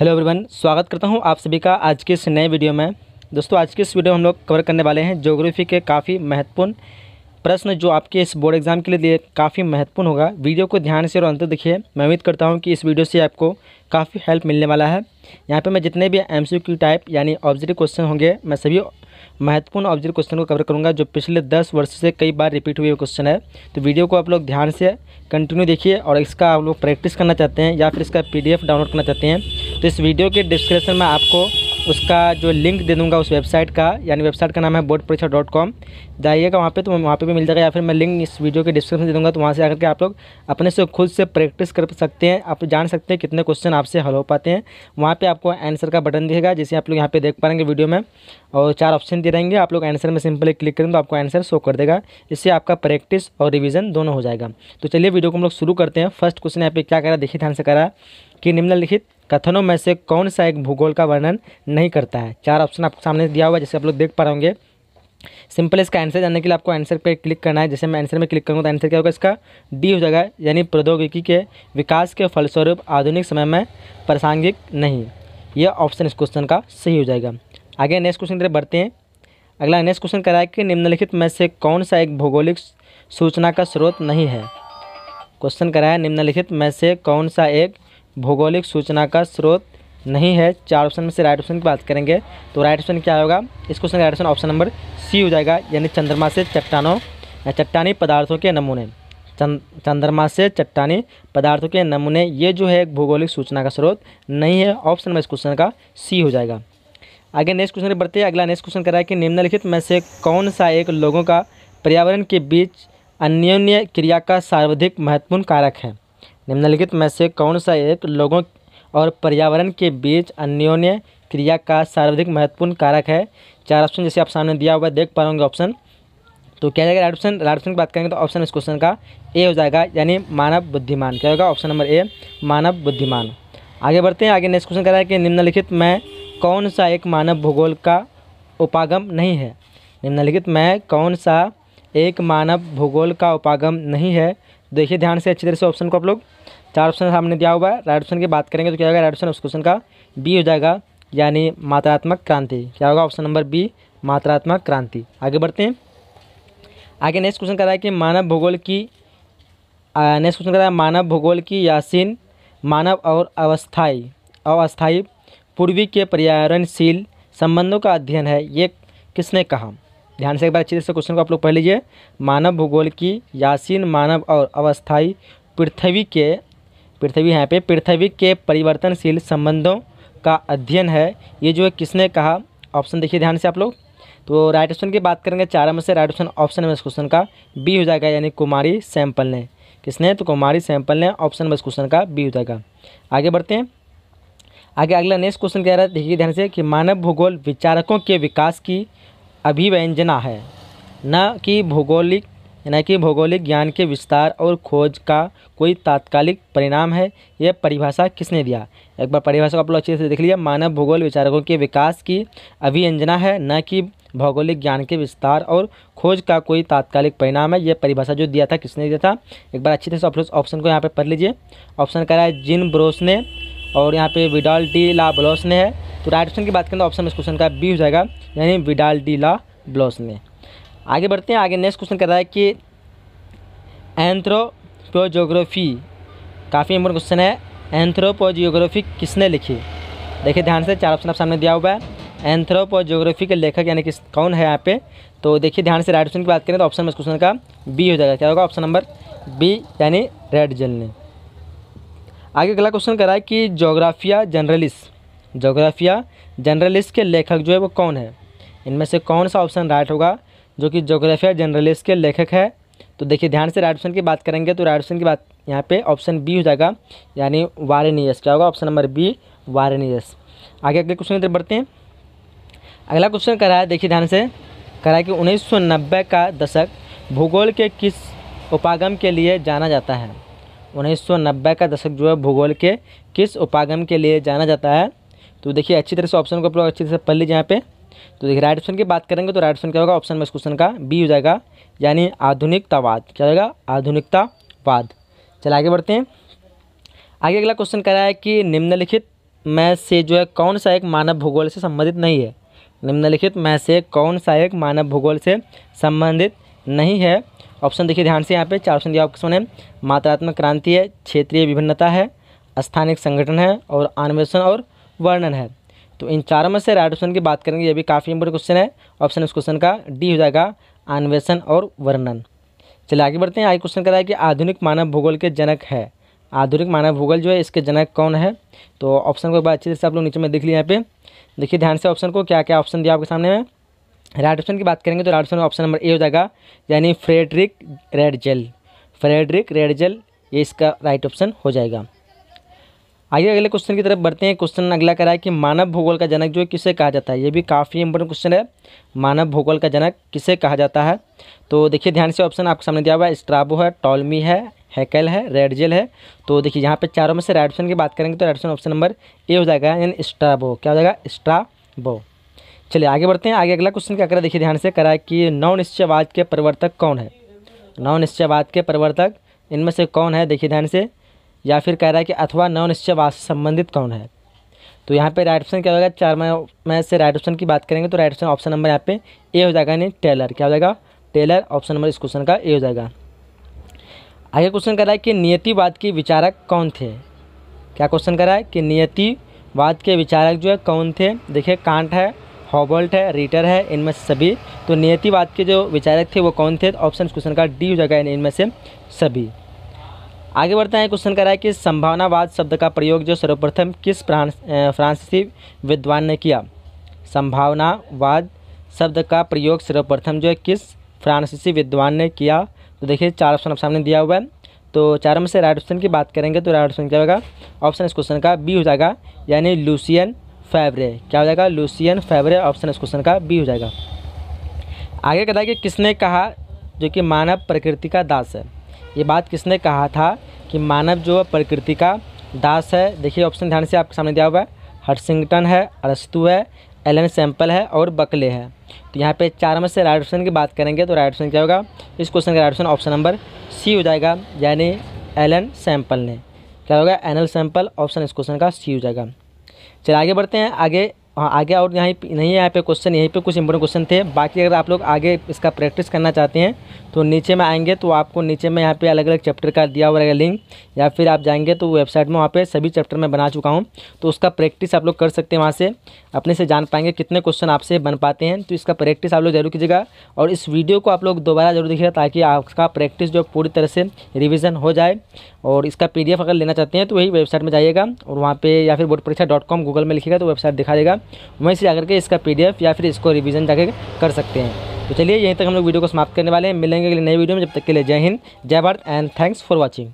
hello everyone स्वागत करता हूं आप सभी का आज के इस नए वीडियो में दोस्तों आज के इस वीडियो में हम लोग कवर करने वाले हैं ज्योग्राफी के काफ़ी महत्वपूर्ण प्रश्न जो आपके इस बोर्ड एग्ज़ाम के लिए काफ़ी महत्वपूर्ण होगा वीडियो को ध्यान से और अंत देखिए मैं उम्मीद करता हूं कि इस वीडियो से आपको काफ़ी हेल्प मिलने वाला है यहाँ पर मैं जितने भी एम टाइप यानी ऑब्जेक्टिव क्वेश्चन होंगे मैं सभी महत्वपूर्ण ऑब्जेक्ट क्वेश्चन को कवर करूँगा जो पिछले दस वर्ष से कई बार रिपीट हुए क्वेश्चन है तो वीडियो को आप लोग ध्यान से कंटिन्यू देखिए और इसका आप लोग प्रैक्टिस करना चाहते हैं या फिर इसका पी डाउनलोड करना चाहते हैं तो इस वीडियो के डिस्क्रिप्शन में आपको उसका जो लिंक दे दूंगा उस वेबसाइट का यानी वेबसाइट का नाम है बोर्ड परीक्षा डॉट कॉम जाइएगा वहाँ पर तो वहाँ पे भी मिल जाएगा या फिर मैं लिंक इस वीडियो के डिस्क्रिप्शन दे दूँगा तो वहाँ से आकर के आप लोग अपने से खुद से प्रैक्टिस कर सकते हैं आप जान सकते हैं कितने क्वेश्चन आपसे हल हो पाते हैं वहाँ पर आपको आंसर का बटन दिखेगा जिसे आप लोग यहाँ पर देख पाएंगे वीडियो में और चार ऑप्शन दे रहेंगे आप लोग आंसर में सिंपली क्लिक करेंगे तो आपको आंसर शो कर देगा इससे आपका प्रैक्टिस और रिविज़न दोनों हो जाएगा तो चलिए वीडियो को हम लोग शुरू करते हैं फर्स्ट क्वेश्चन यहाँ पे क्या करा देखिए ध्यान से करा कि निम्नलिखित कथनों में से कौन सा एक भूगोल का वर्णन नहीं करता है चार ऑप्शन आपको सामने दिया हुआ है जैसे आप लोग देख पा होंगे सिंपल इसका आंसर जानने के लिए आपको आंसर पे क्लिक करना है जैसे मैं आंसर में क्लिक करूँगा तो आंसर क्या होगा इसका डी हो जाएगा यानी प्रौद्योगिकी के विकास के फलस्वरूप आधुनिक समय में प्रासंगिक नहीं ये ऑप्शन इस क्वेश्चन का सही हो जाएगा आगे नेक्स्ट क्वेश्चन की बढ़ते हैं अगला नेक्स्ट क्वेश्चन रहा है कि निम्नलिखित में से कौन सा एक भौगोलिक सूचना का स्रोत नहीं है क्वेश्चन कराया है निम्नलिखित में से कौन सा एक भौगोलिक सूचना का स्रोत नहीं है चार ऑप्शन में से राइट ऑप्शन की बात करेंगे तो राइट ऑप्शन क्या होगा इस क्वेश्चन का right option option number C हो जाएगा यानी चंद्रमा से चट्टानों चट्टानी पदार्थों के नमूने चंद्रमा से चट्टानी पदार्थों के नमूने ये जो है एक भौगोलिक सूचना का स्रोत नहीं है ऑप्शन में इस क्वेश्चन का सी हो जाएगा आगे नेक्स्ट क्वेश्चन बढ़ते हैं अगला नेक्स्ट क्वेश्चन कर रहा है कि निम्नलिखित में से कौन सा एक लोगों का पर्यावरण के बीच अन्योन्य क्रिया का सर्वाधिक महत्वपूर्ण कारक है निम्नलिखित में से कौन सा एक लोगों और पर्यावरण के बीच अन्योन्य क्रिया का सर्वाधिक महत्वपूर्ण कारक है चार ऑप्शन जैसे आप सामने दिया हुआ है देख पाओगे ऑप्शन तो क्या जाएगा राइट ऑप्शन राइट ऑप्शन की बात करेंगे तो ऑप्शन इस क्वेश्चन का ए हो जाएगा यानी मानव बुद्धिमान क्या होगा ऑप्शन नंबर ए मानव बुद्धिमान आगे बढ़ते हैं आगे नेक्स्ट क्वेश्चन कह रहा है कि निम्नलिखित में कौन सा एक मानव भूगोल का उपागम नहीं है निम्नलिखित में कौन सा एक मानव भूगोल का उपागम नहीं है देखिए ध्यान से अच्छी तरह से ऑप्शन को आप लोग चार ऑप्शन सामने दिया हुआ है राइट ऑप्शन की बात करेंगे तो क्या होगा राइट ऑप्शन उस क्वेश्चन का बी हो जाएगा यानी मात्रात्मक क्रांति क्या होगा ऑप्शन नंबर बी मात्रात्मक क्रांति आगे बढ़ते हैं आगे नेक्स्ट क्वेश्चन कराए रहा है कि मानव भूगोल की नेक्स्ट क्वेश्चन कराए रहा है मानव भूगोल की यासीन मानव और अवस्थाई अवस्थाई पूर्वी के पर्यावरणशील संबंधों का अध्ययन है ये किसने कहा ध्यान से एक बार अच्छे से क्वेश्चन को आप लोग पढ़ लीजिए मानव भूगोल की यासीन मानव और अवस्थाई पृथ्वी के पृथ्वी यहाँ पे पृथ्वी के परिवर्तनशील संबंधों का अध्ययन है ये जो है किसने कहा ऑप्शन देखिए ध्यान से आप लोग तो राइट ऑप्शन की बात करेंगे चार में से राइट ऑप्शन ऑप्शन नंबर इस क्वेश्चन का बी हो जाएगा यानी कुमारी सैंपल ने किसने तो कुमारी सैंपल ने ऑप्शन नंबर इस क्वेश्चन का बी हो जाएगा आगे बढ़ते हैं आगे अगला नेक्स्ट क्वेश्चन कह रहा है देखिए ध्यान से कि मानव भूगोल विचारकों के विकास की अभिव्यंजना है न कि भौगोलिक यानी कि भौगोलिक ज्ञान के विस्तार और खोज का कोई तात्कालिक परिणाम है यह परिभाषा किसने दिया एक बार परिभाषा को आप लोग अच्छे से देख लिया मानव भूगोल विचारकों के विकास की अभियंजना है न कि भौगोलिक ज्ञान के विस्तार और खोज का कोई तात्कालिक परिणाम है यह परिभाषा जो दिया था किसने दिया था एक बार अच्छी तरह से ऑप्शन को यहाँ पर पढ़ लीजिए ऑप्शन कह रहा है जिन ब्रोस ने और यहाँ पे विडाल डी ला ब्लॉस ने है तो राइट ऑप्शन की बात करें तो ऑप्शन इस क्वेश्चन का बी हो जाएगा यानी विडाल डी ला ब्लॉस ने आगे बढ़ते हैं आगे नेक्स्ट क्वेश्चन कर रहा है कि एंथ्रोपोजियोग्राफी काफ़ी इंपॉर्टेंट क्वेश्चन है एंथ्रोपोजियोग्राफी किसने लिखी देखिए ध्यान से चार ऑप्शन आप सामने दिया हुआ है एंथ्रोपोजियोग्राफी के लेखक यानी कि कौन है यहाँ पे तो देखिए ध्यान से राइट ऑप्शन की बात करें तो ऑप्शन में क्वेश्चन का बी हो जाएगा क्या होगा ऑप्शन नंबर बी यानी रेड जेल ने आगे अगला क्वेश्चन करा है कि जोग्राफिया जनरलिस जोग्राफिया जनरलिस के लेखक जो है वो कौन है इनमें से कौन सा ऑप्शन राइट होगा जो कि जोग्राफी जर्नलिस्ट जनरलिस्ट के लेखक है तो देखिए ध्यान से राइट ऑप्शन की बात करेंगे तो राइट ऑप्शन की बात यहाँ पे ऑप्शन बी हो जाएगा यानी वारेनियस क्या होगा ऑप्शन नंबर बी वारेनियस आगे अगले क्वेश्चन की तरफ बढ़ते हैं अगला क्वेश्चन करा है देखिए ध्यान से करा है कि 1990 का दशक भूगोल के किस उपागम के लिए जाना जाता है 1990 का दशक जो है भूगोल के किस उपागम के लिए जाना जाता है तो देखिए अच्छी तरह से ऑप्शन को आप लोग अच्छी तरह से पढ़ लीजिए यहाँ पर तो देखिए राइट ऑप्शन की बात करेंगे तो राइट ऑप्शन क्या होगा ऑप्शन में इस क्वेश्चन का बी हो जाएगा यानी आधुनिकतावाद क्या होगा आधुनिकतावाद चल आगे बढ़ते हैं आगे अगला क्वेश्चन कह रहा है कि निम्नलिखित में से जो है कौन सा एक मानव भूगोल से संबंधित नहीं है निम्नलिखित में से कौन सा एक मानव भूगोल से संबंधित नहीं है ऑप्शन देखिए ध्यान से यहाँ पे चार ऑप्शन दिया ऑप्शन है मात्रात्मक क्रांति है क्षेत्रीय विभिन्नता है स्थानिक संगठन है और अन्वेषण और वर्णन है तो इन चारों में से राइट ऑप्शन की बात करेंगे ये भी काफ़ी इंपॉर्टेंट क्वेश्चन है ऑप्शन इस क्वेश्चन का डी हो जाएगा अन्वेषण और वर्णन चलिए आगे बढ़ते हैं आगे क्वेश्चन रहा है कि आधुनिक मानव भूगोल के जनक है आधुनिक मानव भूगोल जो है इसके जनक कौन है तो ऑप्शन को एक बार अच्छे से आप लोग नीचे में देख लिया यहाँ पे देखिए ध्यान से ऑप्शन को क्या क्या ऑप्शन दिया आपके सामने में राइट ऑप्शन की बात करेंगे तो right option option number A हो जाएगा यानी फ्रेडरिक रेडजेल फ्रेडरिक रेडजेल ये इसका राइट ऑप्शन हो जाएगा आइए अगले क्वेश्चन की तरफ बढ़ते हैं क्वेश्चन अगला करा है कि मानव भूगोल का जनक जो है किसे कहा जाता है ये भी काफ़ी इंपॉर्टेंट क्वेश्चन है मानव भूगोल का जनक किसे कहा जाता है तो देखिए ध्यान से ऑप्शन आपके सामने दिया हुआ है स्ट्राबो है टॉलमी है हैकेल है रेडजेल है तो देखिए यहाँ पे चारों में से राइट ऑप्शन की बात करेंगे तो right option option number A हो जाएगा यानी स्ट्राबो क्या हो जाएगा स्ट्राबो चलिए आगे बढ़ते हैं आगे अगला क्वेश्चन क्या करा देखिए ध्यान से करा है कि नौ निश्चयवाद के प्रवर्तक कौन है नौ निश्चयवाद के प्रवर्तक इनमें से कौन है देखिए ध्यान से या फिर कह रहा है कि अथवा नव निश्चयवाद से संबंधित कौन है तो यहाँ पे राइट ऑप्शन क्या होगा चार में से राइट ऑप्शन की बात करेंगे तो राइट ऑप्शन ऑप्शन नंबर यहाँ पे ए हो जाएगा यानी टेलर क्या हो जाएगा टेलर ऑप्शन नंबर इस क्वेश्चन का ए हो जाएगा आगे क्वेश्चन कर रहा है कि नियतिवाद के विचारक कौन थे क्या क्वेश्चन कर रहा है कि नियतिवाद के विचारक जो है कौन थे देखिए कांट है हॉबल्ट है रीटर है इनमें से सभी तो नियतिवाद के जो विचारक थे वो कौन थे ऑप्शन तो क्वेश्चन का डी हो जाएगा इनमें से सभी आगे बढ़ते हैं क्वेश्चन रहा है कि संभावनावाद शब्द का प्रयोग जो सर्वप्रथम किस फ्रांस फ्रांसीसी विद्वान ने किया संभावनावाद शब्द का प्रयोग सर्वप्रथम जो है किस फ्रांसीसी विद्वान ने किया तो देखिए चार ऑप्शन आप सामने दिया हुआ है तो चारों में से राइट ऑप्शन की बात करेंगे तो राइट ऑप्शन क्या होगा ऑप्शन इस क्वेश्चन का बी हो जाएगा यानी लूसियन फैबरे क्या हो जाएगा लूसियन फैबरे ऑप्शन इस क्वेश्चन का बी हो जाएगा आगे कहता है कि किसने कहा जो कि मानव प्रकृति का दास है ये बात किसने कहा था कि मानव जो है प्रकृति का दास है देखिए ऑप्शन ध्यान से आपके सामने दिया हुआ है हर्सिंगटन है अरस्तु है एलन सैंपल है और बकले है तो यहाँ पे चार में से राइट ऑप्शन की बात करेंगे तो राइट ऑप्शन क्या होगा इस क्वेश्चन का right option option number C हो जाएगा यानी एलन सैंपल ने क्या होगा एनल सैंपल ऑप्शन इस क्वेश्चन का सी हो जाएगा चलिए आगे बढ़ते हैं आगे आगे और यहाँ नहीं यहाँ पे क्वेश्चन यहीं पे कुछ इंपॉर्टेंट क्वेश्चन थे बाकी अगर आप लोग आगे इसका प्रैक्टिस करना चाहते हैं तो नीचे में आएंगे तो आपको नीचे में यहाँ पे अलग अलग चैप्टर का दिया हुआ रहेगा लिंक या फिर आप जाएंगे तो वेबसाइट में वहाँ पे सभी चैप्टर में बना चुका हूँ तो उसका प्रैक्टिस आप लोग कर सकते हैं वहाँ से अपने से जान पाएंगे कितने क्वेश्चन आपसे बन पाते हैं तो इसका प्रैक्टिस आप लोग जरूर कीजिएगा और इस वीडियो को आप लोग दोबारा जरूर देखिएगा ताकि आपका प्रैक्टिस जो पूरी तरह से रिविज़न हो जाए और इसका पी अगर लेना चाहते हैं तो वही वेबसाइट में जाइएगा और वहाँ पे या फिर बोर्ड परीक्षा डॉट कॉम गूगल में लिखेगा तो वेबसाइट दिखा देगा वहीं से जाकर के इसका पी या फिर इसको रिविज़न जाकर कर सकते हैं तो चलिए यहीं तक हम लोग वीडियो को समाप्त करने वाले हैं मिलेंगे अगले नए वीडियो में जब तक के लिए जय हिंद जय Bharat and thanks for watching